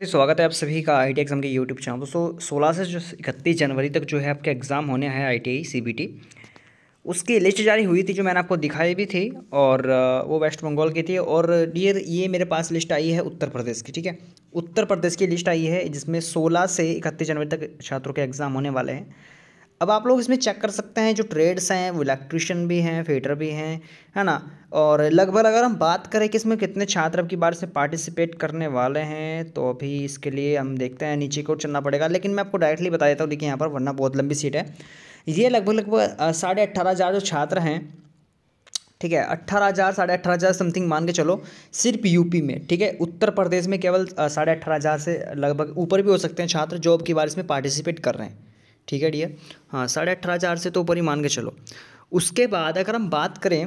तो स्वागत है आप सभी का आई टी एग्ज़ाम के यूट्यूब चैनल दोस्तों सोलह से जो इकतीस जनवरी तक जो है आपके एग्ज़ाम होने हैं आई टी सीबीटी उसकी लिस्ट जारी हुई थी जो मैंने आपको दिखाई भी थी और वो वेस्ट बंगाल की थी और डियर ये मेरे पास लिस्ट आई है उत्तर प्रदेश की ठीक है उत्तर प्रदेश की लिस्ट आई है जिसमें सोलह से इकतीस जनवरी तक छात्रों के एग्ज़ाम होने वाले हैं अब आप लोग इसमें चेक कर सकते हैं जो ट्रेड्स हैं वो इलेक्ट्रिशियन भी हैं फेटर भी हैं है ना और लगभग अगर हम बात करें कि इसमें कितने छात्र अब की बार से पार्टिसिपेट करने वाले हैं तो अभी इसके लिए हम देखते हैं नीचे को चलना पड़ेगा लेकिन मैं आपको डायरेक्टली बता देता हूँ देखिए यहाँ पर वरना बहुत लंबी सीट है ये लगभग लगभग साढ़े अट्ठारह हज़ार जो छात्र हैं ठीक है अट्ठारह हज़ार साढ़े अट्ठारह हज़ार समथिंग मान के चलो सिर्फ यूपी में ठीक है उत्तर प्रदेश में केवल साढ़े अट्ठारह हज़ार से लगभग ऊपर भी हो सकते हैं छात्र जो की बार इसमें पार्टिसिपेट कर रहे हैं ठीक है डियर हाँ साढ़े अठारह हज़ार से तो ऊपर ही मान के चलो उसके बाद अगर हम बात करें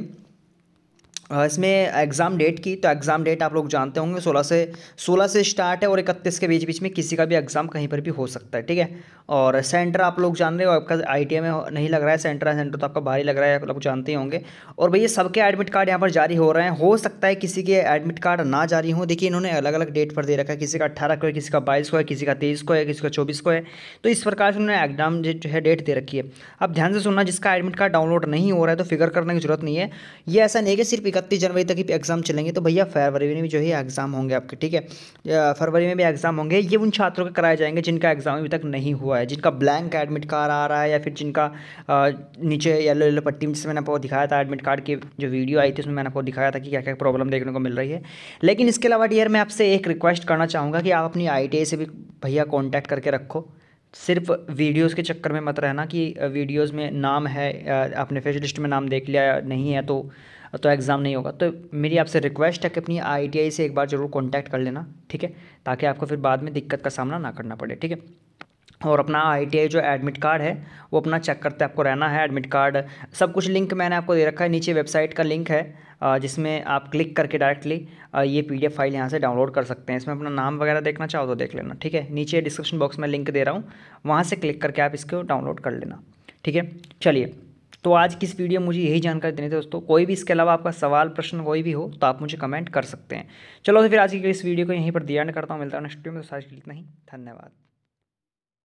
इसमें एग्ज़ाम डेट की तो एग्ज़ाम डेट आप लोग जानते होंगे 16 से 16 से स्टार्ट है और 31 के बीच बीच में किसी का भी एग्ज़ाम कहीं पर भी हो सकता है ठीक है और सेंटर आप लोग जान रहे हो आपका आई में नहीं लग रहा है सेंटर है सेंटर तो आपका भारी लग रहा है आप लोग जानते ही होंगे और भैया सबके एडमिट कार्ड यहाँ पर जारी हो रहे हैं हो सकता है किसी के एडमिट कार्ड ना जारी हों देखिए इन्होंने अलग अलग डेट पर दे रखा है किसी का अट्ठारह को है किसी का बाईस को है किसी का तेईस को है किसी का चौबीस को है तो इस प्रकार से उन्होंने एग्जाम जो है डेट दे रखी है अब ध्यान से सुनना जिसका एडमिट कार्ड डाउनलोड नहीं हो रहा है तो फिगर करने की जरूरत नहीं है ये ऐसा नहीं है कि सिर्फ इकतीस जनवरी तक ही एग्ज़ाम चलेंगे तो भैया फरवरी में भी जो है एग्ज़ाम होंगे आपके ठीक है फरवरी में भी एग्ज़ाम होंगे ये उन छात्रों के कराए जाएंगे जिनका एग्ज़ाम अभी तक नहीं हुआ है जिनका ब्लैंक एडमिट कार्ड आ रहा है या फिर जिनका नीचे येलो येलो पट्टी जिसमें मैंने आपको दिखाया था एडमिट कार्ड की जो वीडियो आई थी उसमें मैंने आपको दिखाया था कि क्या क्या प्रॉब्लम देखने को मिल रही है लेकिन इसके अलावा डियर मैं आपसे एक रिक्वेस्ट करना चाहूँगा कि आप अपनी आई से भी भैया कॉन्टैक्ट करके रखो सिर्फ वीडियोस के चक्कर में मत रहना कि वीडियोस में नाम है आपने फेस लिस्ट में नाम देख लिया नहीं है तो तो एग्ज़ाम नहीं होगा तो मेरी आपसे रिक्वेस्ट है कि अपनी आई से एक बार ज़रूर कांटेक्ट कर लेना ठीक है ताकि आपको फिर बाद में दिक्कत का सामना ना करना पड़े ठीक है और अपना आई जो एडमिट कार्ड है वो अपना चेक करते आपको रहना है एडमिट कार्ड सब कुछ लिंक मैंने आपको दे रखा है नीचे वेबसाइट का लिंक है जिसमें आप क्लिक करके डायरेक्टली ये एफ फाइल यहाँ से डाउनलोड कर सकते हैं इसमें अपना नाम वगैरह देखना चाहो तो देख लेना ठीक है नीचे डिस्क्रिप्शन बॉक्स में लिंक दे रहा हूँ वहाँ से क्लिक करके आप इसको डाउनलोड कर लेना ठीक है चलिए तो आज की इस वीडियो मुझे यही जानकारी देनी थी दोस्तों कोई भी इसके अलावा आपका सवाल प्रश्न कोई भी हो तो आप मुझे कमेंट कर सकते हैं चलो तो फिर आज की इस वीडियो को यहीं पर दिया करता हूँ मिलता हूँ नेक्स्ट वीडियो में तो आज के लिए इतना ही धन्यवाद